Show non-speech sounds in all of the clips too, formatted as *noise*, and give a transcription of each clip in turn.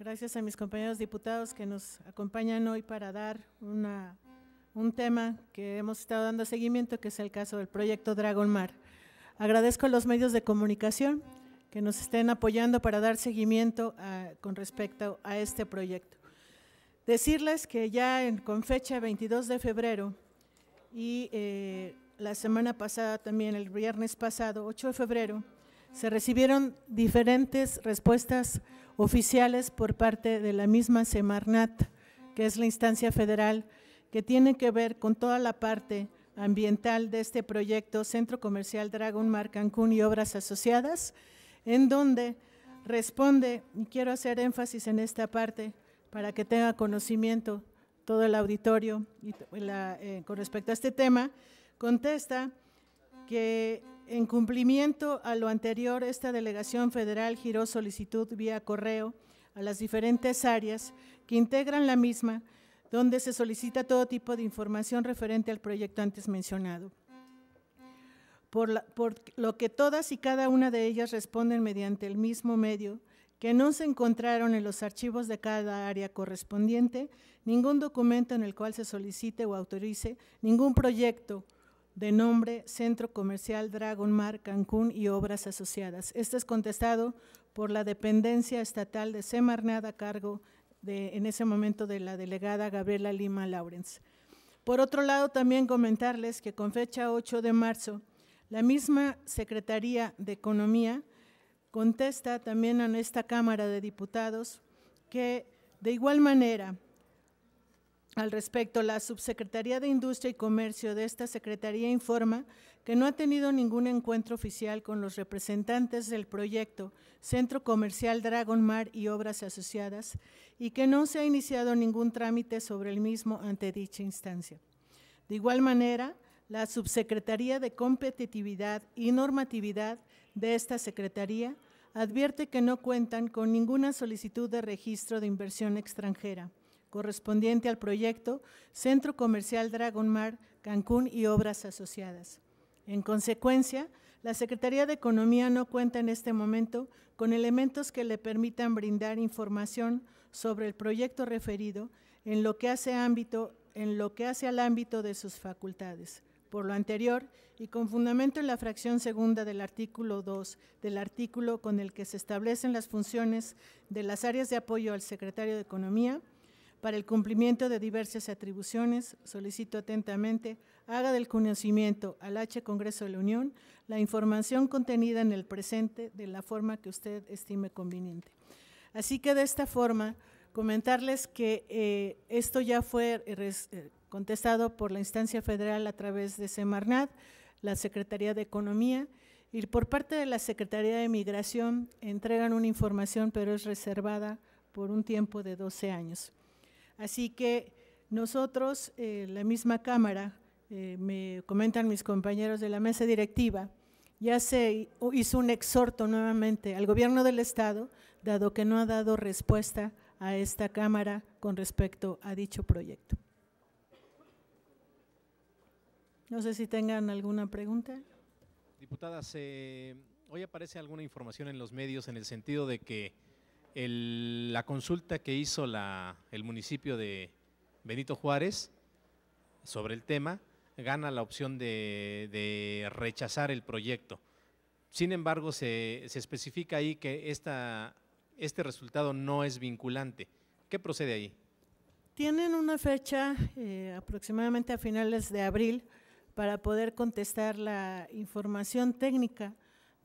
Gracias a mis compañeros diputados que nos acompañan hoy para dar un tema que hemos estado dando seguimiento, que es el caso del proyecto Dragon Mar. Agradezco a los medios de comunicación que nos estén apoyando para dar seguimiento ah, con respecto a este proyecto. Decirles que ya con fecha 22 de febrero y eh, la semana pasada también, el viernes pasado, 8 de febrero, se recibieron diferentes respuestas oficiales por parte de la misma Semarnat, que es la instancia federal que tiene que ver con toda la parte ambiental de este proyecto Centro Comercial Dragon Mar Cancún y Obras Asociadas, en donde responde, y quiero hacer énfasis en esta parte para que tenga conocimiento todo el auditorio eh, con respecto a este tema, contesta que en cumplimiento a lo anterior, esta delegación federal giró solicitud vía correo a las diferentes áreas que integran la misma, donde se solicita todo tipo de información referente al proyecto antes mencionado. Por, lo que todas y cada una de ellas responden mediante el mismo medio, que no se encontraron en los archivos de cada área correspondiente ningún documento en el cual se solicite o autorice ningún proyecto de nombre Centro Comercial Dragon Mar Cancún y Obras Asociadas. Este es contestado por la dependencia estatal de Semarnat a cargo de, en ese momento de la delegada Gabriela Lima Lawrence. Por otro lado, también comentarles que con fecha 8 de marzo, la misma Secretaría de Economía contesta también a esta Cámara de Diputados que de igual manera al respecto, la Subsecretaría de Industria y Comercio de esta Secretaría informa que no ha tenido ningún encuentro oficial con los representantes del proyecto Centro Comercial Dragon Mar y Obras Asociadas y que no se ha iniciado ningún trámite sobre el mismo ante dicha instancia. De igual manera, la Subsecretaría de Competitividad y Normatividad de esta Secretaría advierte que no cuentan con ninguna solicitud de registro de inversión extranjera correspondiente al proyecto Centro Comercial Dragon Mar Cancún y Obras Asociadas. En consecuencia, la Secretaría de Economía no cuenta en este momento con elementos que le permitan brindar información sobre el proyecto referido en lo que hace, en lo que hace al ámbito de sus facultades. Por lo anterior, y con fundamento en la fracción segunda del artículo 2 del artículo con el que se establecen las funciones de las áreas de apoyo al secretario de Economía, para el cumplimiento de diversas atribuciones, solicito atentamente haga del conocimiento al H Congreso de la Unión la información contenida en el presente de la forma que usted estime conveniente. Así que de esta forma, comentarles que eh, esto ya fue eh, contestado por la instancia federal a través de Semarnat, la Secretaría de Economía, y por parte de la Secretaría de Migración entregan una información, pero es reservada por un tiempo de 12 años. Así que nosotros, eh, la misma Cámara, eh, me comentan mis compañeros de la mesa directiva, ya se hizo un exhorto nuevamente al gobierno del Estado, dado que no ha dado respuesta a esta Cámara con respecto a dicho proyecto. No sé si tengan alguna pregunta. Diputadas, hoy aparece alguna información en los medios en el sentido de que la consulta que hizo el municipio de Benito Juárez sobre el tema, gana la opción de, rechazar el proyecto. Sin embargo, se, especifica ahí que este resultado no es vinculante. ¿Qué procede ahí? Tienen una fecha eh, aproximadamente a finales de abril para poder contestar la información técnica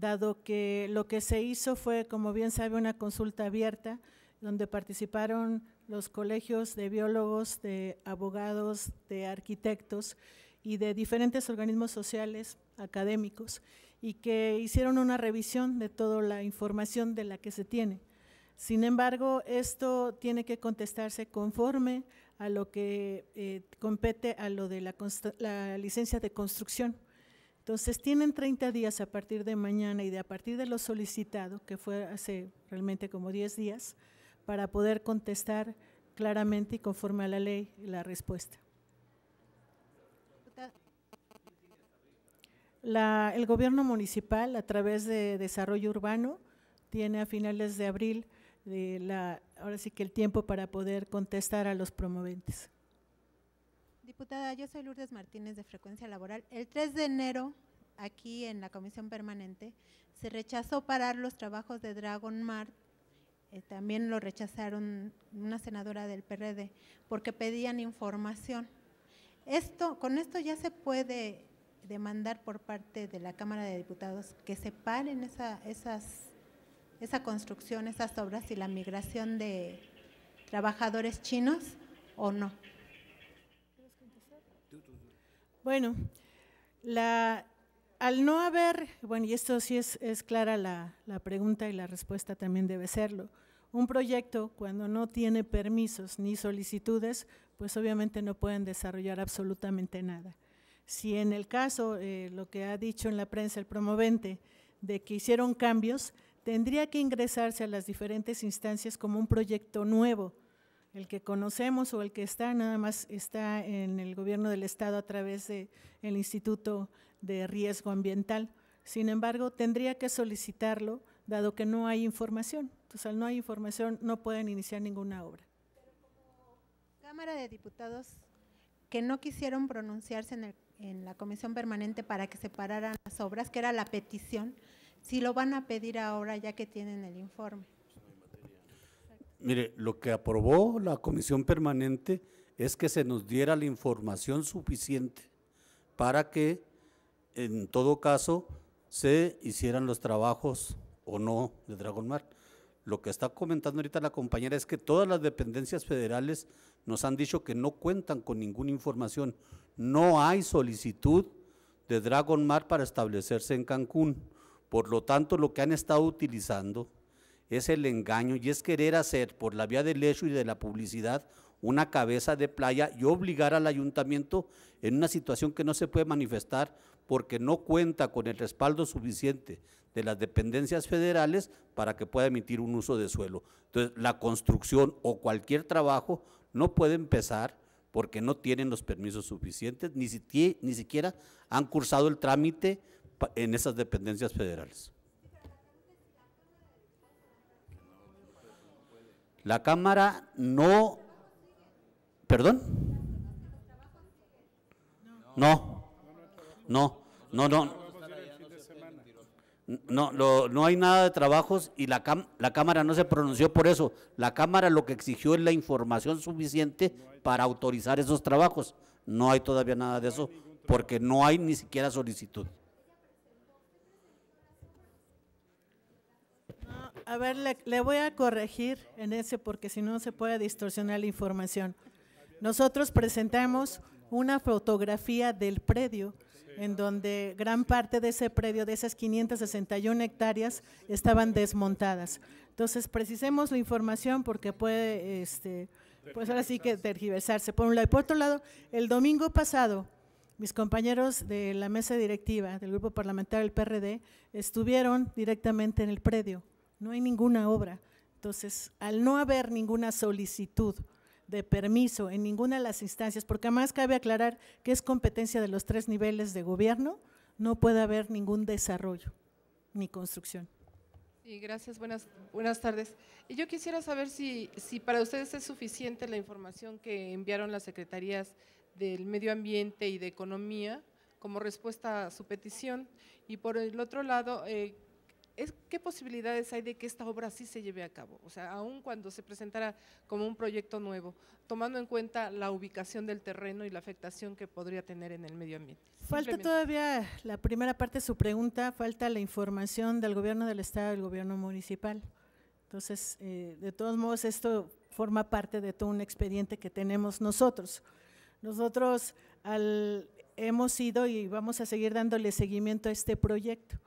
dado que lo que se hizo fue, como bien sabe, una consulta abierta donde participaron los colegios de biólogos, de abogados, de arquitectos y de diferentes organismos sociales, académicos, y que hicieron una revisión de toda la información de la que se tiene. Sin embargo, esto tiene que contestarse conforme a lo que eh, compete a lo de la licencia de construcción entonces tienen 30 días a partir de mañana y de a partir de lo solicitado, que fue hace realmente como 10 días, para poder contestar claramente y conforme a la ley la respuesta. el gobierno municipal, a través de desarrollo urbano, tiene a finales de abril ahora sí que el tiempo para poder contestar a los promoventes. Diputada, yo soy Lourdes Martínez de Frecuencia Laboral. El 3 de enero, aquí en la Comisión Permanente, se rechazó parar los trabajos de Dragon Mart. Eh, también lo rechazaron una senadora del PRD porque pedían información. Esto, con esto ya se puede demandar por parte de la Cámara de Diputados que se paren esas, esa construcción, esas obras y la migración de trabajadores chinos o no. Bueno, al no haber, bueno, y esto sí es, clara la, pregunta y la respuesta también debe serlo, un proyecto cuando no tiene permisos ni solicitudes, pues obviamente no pueden desarrollar absolutamente nada. Si en el caso, eh, lo que ha dicho en la prensa el promovente, de que hicieron cambios, tendría que ingresarse a las diferentes instancias como un proyecto nuevo, el que conocemos o el que está, nada más está en el gobierno del estado a través del el Instituto de Riesgo Ambiental. Sin embargo, tendría que solicitarlo, dado que no hay información. Entonces, al no hay información, no pueden iniciar ninguna obra. Cámara de Diputados que no quisieron pronunciarse en, en la comisión permanente para que separaran las obras, que era la petición, si lo van a pedir ahora ya que tienen el informe. Mire, lo que aprobó la comisión permanente es que se nos diera la información suficiente para que en todo caso se hicieran los trabajos o no de Dragon Mar. Lo que está comentando ahorita la compañera es que todas las dependencias federales nos han dicho que no cuentan con ninguna información. No hay solicitud de Dragon Mar para establecerse en Cancún. Por lo tanto, lo que han estado utilizando es el engaño y es querer hacer por la vía del hecho y de la publicidad una cabeza de playa y obligar al ayuntamiento en una situación que no se puede manifestar porque no cuenta con el respaldo suficiente de las dependencias federales para que pueda emitir un uso de suelo. Entonces, la construcción o cualquier trabajo no puede empezar porque no tienen los permisos suficientes, ni, ni siquiera han cursado el trámite en esas dependencias federales. La Cámara no... ¿Perdón? No. No, no, no. No, no hay nada de trabajos y la, la Cámara no se pronunció por eso. La Cámara lo que exigió es la información suficiente para autorizar esos trabajos. No hay todavía nada de eso porque no hay ni siquiera solicitud. a ver, le, voy a corregir en ese porque si no se puede distorsionar la información. Nosotros presentamos una fotografía del predio en donde gran parte de ese predio, de esas 561 hectáreas, estaban desmontadas. Entonces, precisemos la información porque puede, este, pues ahora sí que tergiversarse. Por un lado, y por otro lado, el domingo pasado, mis compañeros de la mesa directiva del grupo parlamentario del PRD estuvieron directamente en el predio no hay ninguna obra. Entonces, al no haber ninguna solicitud de permiso en ninguna de las instancias, porque además cabe aclarar que es competencia de los tres niveles de gobierno, no puede haber ningún desarrollo ni construcción. Sí, gracias, buenas, buenas tardes. Y yo quisiera saber si, si para ustedes es suficiente la información que enviaron las secretarías del Medio Ambiente y de Economía como respuesta a su petición. Y por el otro lado, eh, ¿qué posibilidades hay de que esta obra sí se lleve a cabo? O sea, aun cuando se presentara como un proyecto nuevo, tomando en cuenta la ubicación del terreno y la afectación que podría tener en el medio ambiente. Falta todavía la primera parte de su pregunta, falta la información del gobierno del Estado del gobierno municipal. Entonces, eh, de todos modos, esto forma parte de todo un expediente que tenemos nosotros. Nosotros hemos ido y vamos a seguir dándole seguimiento a este proyecto.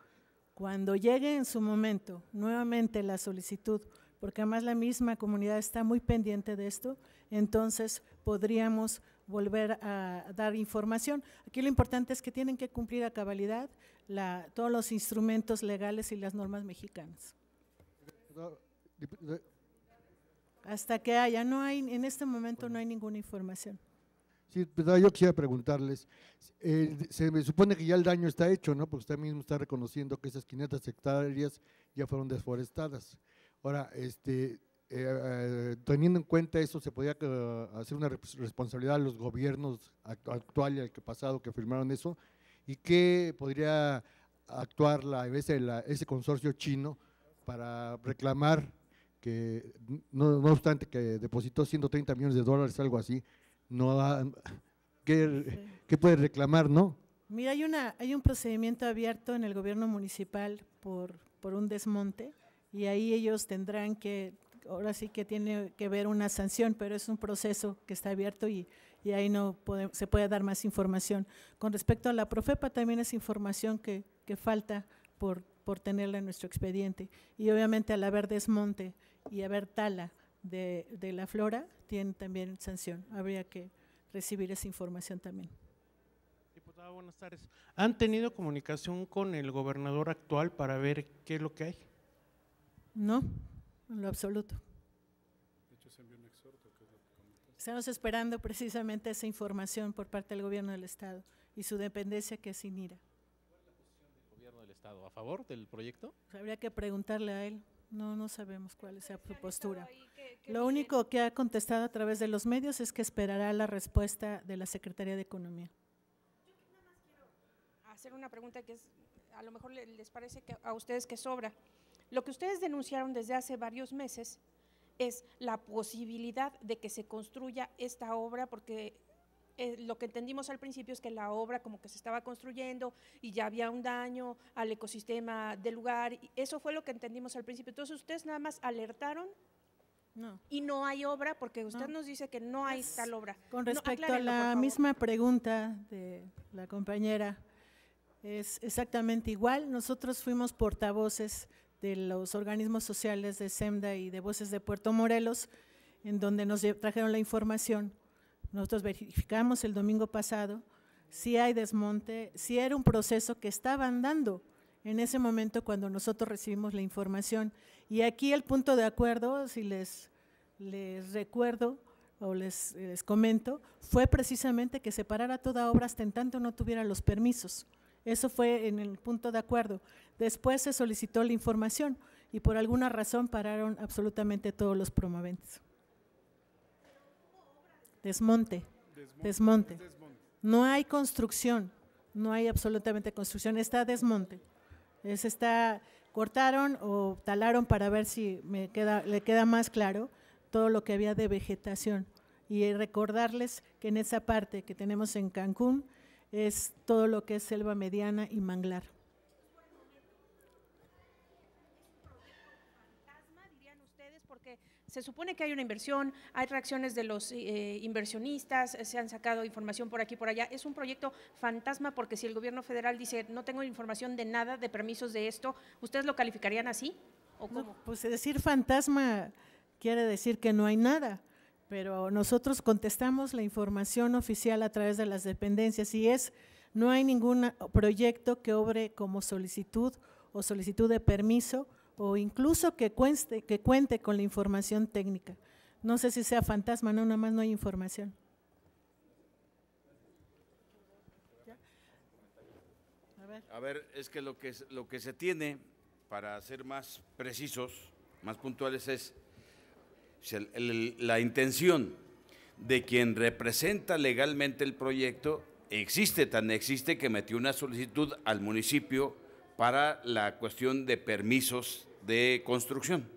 Cuando llegue en su momento nuevamente la solicitud, porque además la misma comunidad está muy pendiente de esto, entonces podríamos volver a dar información. Aquí lo importante es que tienen que cumplir a cabalidad todos los instrumentos legales y las normas mexicanas. Hasta que haya, no hay, en este momento no hay ninguna información. Sí, pues, yo quisiera preguntarles, eh, se me supone que ya el daño está hecho, ¿no? Porque usted mismo está reconociendo que esas 500 hectáreas ya fueron desforestadas. Ahora, este, eh, eh, teniendo en cuenta eso, ¿se podría hacer una responsabilidad a los gobiernos actual y al que pasado que firmaron eso? ¿Y qué podría actuar la, ese, ese consorcio chino para reclamar que, no, no obstante que depositó 130 millones de dólares, algo así, no ¿qué, puede reclamar, no? Mira, hay, una, hay un procedimiento abierto en el gobierno municipal por, por un desmonte y ahí ellos tendrán que, ahora sí que tiene que ver una sanción, pero es un proceso que está abierto y, y ahí no se puede dar más información. Con respecto a la Profepa también es información que, que falta por, por tenerla en nuestro expediente y obviamente al haber desmonte y haber tala, de, la flora tiene también sanción. Habría que recibir esa información también. Diputada, buenas tardes. ¿Han tenido comunicación con el gobernador actual para ver qué es lo que hay? No, en lo absoluto. Estamos esperando precisamente esa información por parte del gobierno del Estado y su dependencia que es INIRA. ¿Cuál es la posición del gobierno del Estado? ¿A favor del proyecto? Habría que preguntarle a él. No, no sabemos cuál sea su postura. Lo único que ha contestado a través de los medios es que esperará la respuesta de la Secretaría de Economía. Yo nada más quiero hacer una pregunta que a lo mejor les parece que a ustedes que sobra. Lo que ustedes denunciaron desde hace varios meses es la posibilidad de que se construya esta obra porque eh, lo que entendimos al principio es que la obra como que se estaba construyendo y ya había un daño al ecosistema del lugar. Eso fue lo que entendimos al principio. Entonces ustedes nada más alertaron Y no hay obra, porque usted nos dice que no hay pues, tal obra. Con respecto a la misma pregunta de la compañera, es exactamente igual. Nosotros fuimos portavoces de los organismos sociales de SEMDA y de Voces de Puerto Morelos, en donde nos trajeron la información nosotros verificamos el domingo pasado si hay desmonte, si era un proceso que estaba andando en ese momento cuando nosotros recibimos la información. Y aquí el punto de acuerdo, si les, les recuerdo o les, les comento, fue precisamente que se parara toda obra hasta en tanto no tuviera los permisos. Eso fue en el punto de acuerdo. Después se solicitó la información y por alguna razón pararon absolutamente todos los promoventes. Desmonte. Desmonte. No hay construcción. No hay absolutamente construcción. Está desmonte. Es cortaron o talaron para ver si me queda, le queda más claro todo lo que había de vegetación. Y recordarles que en esa parte que tenemos en Cancún es todo lo que es selva mediana y manglar. se supone que hay una inversión, hay reacciones de los eh, inversionistas, eh, se han sacado información por aquí por allá. Es un proyecto fantasma porque si el gobierno federal dice no tengo información de nada, de permisos de esto, ¿ustedes lo calificarían así? ¿O cómo? pues decir fantasma quiere decir que no hay nada. Pero nosotros contestamos la información oficial a través de las dependencias y es, no hay ningún proyecto que obre como solicitud o solicitud de permiso o incluso que cuente, que cuente con la información técnica. No sé si sea fantasma, no, nada más no hay información. A ver. es que lo que, lo que se tiene, para ser más precisos, más puntuales, es la intención de quien representa legalmente el proyecto existe, tan existe que metió una solicitud al municipio para la cuestión de permisos de construcción.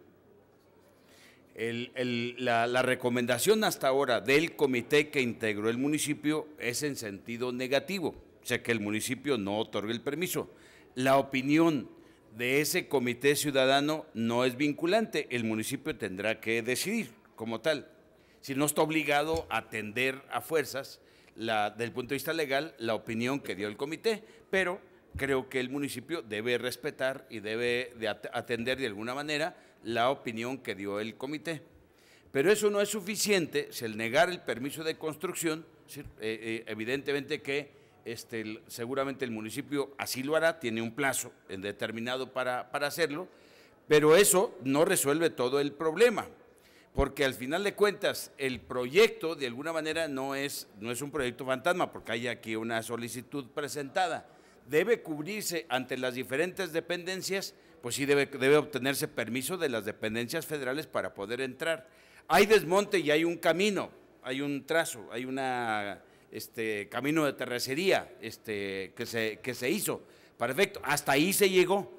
la, recomendación hasta ahora del comité que integró el municipio es en sentido negativo, o sea que el municipio no otorga el permiso. La opinión de ese comité ciudadano no es vinculante, el municipio tendrá que decidir como tal. Si no está obligado a atender a fuerzas, del punto de vista legal, la opinión que dio el comité, pero creo que el municipio debe respetar y debe atender de alguna manera la opinión que dio el comité. Pero eso no es suficiente, si el negar el permiso de construcción, eh, eh, evidentemente que este, seguramente el municipio así lo hará, tiene un plazo determinado para, hacerlo, pero eso no resuelve todo el problema, porque al final de cuentas el proyecto de alguna manera no es, no es un proyecto fantasma, porque hay aquí una solicitud presentada debe cubrirse ante las diferentes dependencias, pues sí debe, debe obtenerse permiso de las dependencias federales para poder entrar. Hay desmonte y hay un camino, hay un trazo, hay una este camino de terracería este, que, se, que se hizo. Perfecto, hasta ahí se llegó.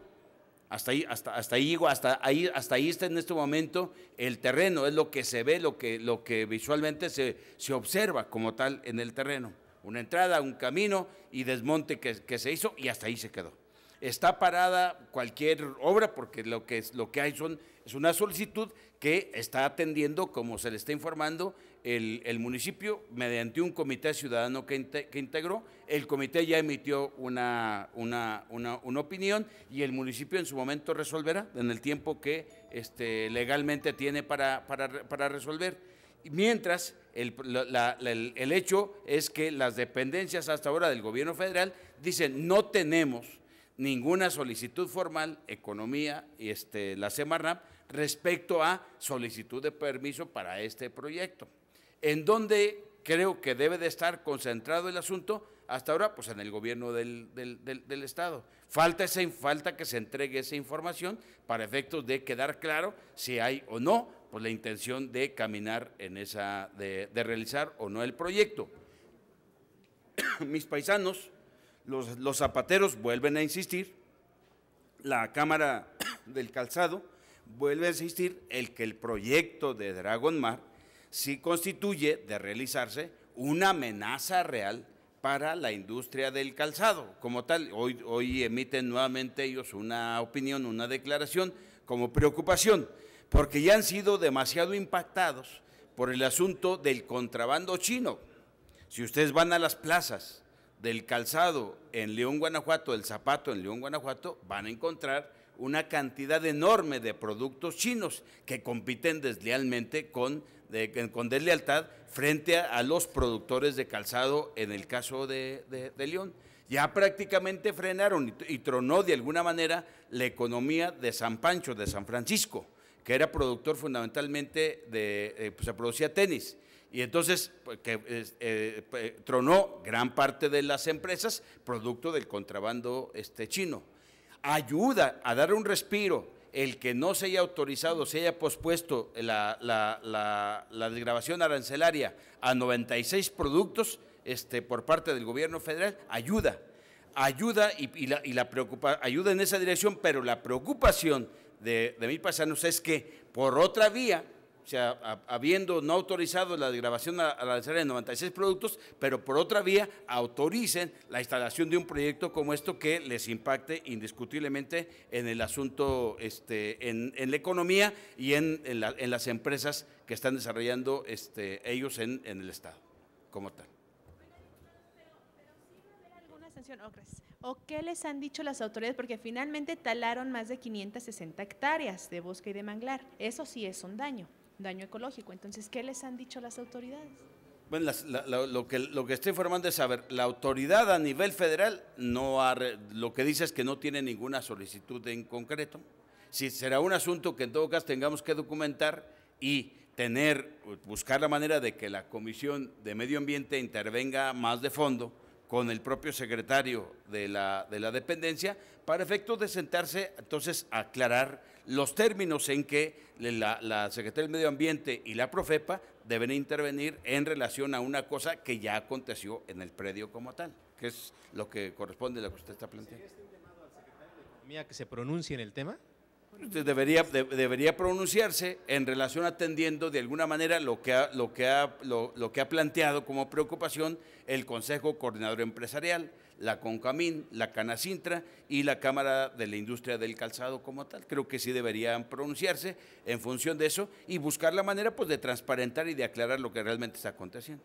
Hasta ahí, hasta, hasta ahí llegó, hasta ahí, hasta ahí está en este momento el terreno, es lo que se ve, lo que, lo que visualmente se, se observa como tal en el terreno una entrada, un camino y desmonte que, se hizo y hasta ahí se quedó. Está parada cualquier obra porque lo que, es, lo que hay son, es una solicitud que está atendiendo, como se le está informando, el, municipio mediante un comité ciudadano que, integró. El comité ya emitió una, opinión y el municipio en su momento resolverá en el tiempo que este, legalmente tiene para, para, para resolver mientras el, hecho es que las dependencias hasta ahora del gobierno federal dicen no tenemos ninguna solicitud formal, economía y este, la Semarnap, respecto a solicitud de permiso para este proyecto. En donde creo que debe de estar concentrado el asunto, hasta ahora, pues en el gobierno del, Estado. Falta, falta que se entregue esa información para efectos de quedar claro si hay o no pues, la intención de caminar en esa, de, realizar o no el proyecto. *coughs* Mis paisanos, los, zapateros vuelven a insistir, la Cámara *coughs* del Calzado vuelve a insistir el que el proyecto de Dragon Mar sí constituye, de realizarse, una amenaza real para la industria del calzado. Como tal, hoy, hoy emiten nuevamente ellos una opinión, una declaración como preocupación porque ya han sido demasiado impactados por el asunto del contrabando chino. Si ustedes van a las plazas del calzado en León, Guanajuato, del zapato en León, Guanajuato, van a encontrar una cantidad enorme de productos chinos que compiten deslealmente con, con deslealtad frente a, los productores de calzado en el caso de, de, León. Ya prácticamente frenaron y tronó de alguna manera la economía de San Pancho, de San Francisco que era productor fundamentalmente de, eh, pues, se producía tenis. Y entonces, pues, que, eh, eh, tronó gran parte de las empresas producto del contrabando este, chino. Ayuda a dar un respiro el que no se haya autorizado, se haya pospuesto la, la, desgrabación arancelaria a 96 productos este, por parte del gobierno federal, ayuda ayuda y, la, y la preocupa, ayuda en esa dirección, pero la preocupación de, de mil paisanos es que por otra vía, o sea, habiendo no autorizado la grabación a, la serie de 96 productos, pero por otra vía autoricen la instalación de un proyecto como esto que les impacte indiscutiblemente en el asunto, este, en, la economía y en, en, las empresas que están desarrollando este, ellos en, el Estado, como tal. ¿O qué les han dicho las autoridades? Porque finalmente talaron más de 560 hectáreas de bosque y de manglar. Eso sí es un daño, daño ecológico. Entonces, ¿qué les han dicho las autoridades? Bueno, lo, que, lo que estoy informando es, saber, la autoridad a nivel federal no lo que dice es que no tiene ninguna solicitud en concreto. Si será un asunto que en todo caso tengamos que documentar y tener, buscar la manera de que la Comisión de Medio Ambiente intervenga más de fondo con el propio secretario de la, de la dependencia para efecto de sentarse, entonces, a aclarar los términos en que la, la, Secretaría del Medio Ambiente y la Profepa deben intervenir en relación a una cosa que ya aconteció en el predio como tal, que es lo que corresponde a lo que usted está planteando. ¿Sería este al secretario de Economía que se pronuncie en el tema? debería, debería pronunciarse en relación atendiendo de alguna manera lo que ha, lo que ha, lo, que ha planteado como preocupación el Consejo Coordinador Empresarial, la CONCAMIN, la CANACINTRA y la Cámara de la Industria del Calzado como tal. Creo que sí deberían pronunciarse en función de eso y buscar la manera pues, de transparentar y de aclarar lo que realmente está aconteciendo.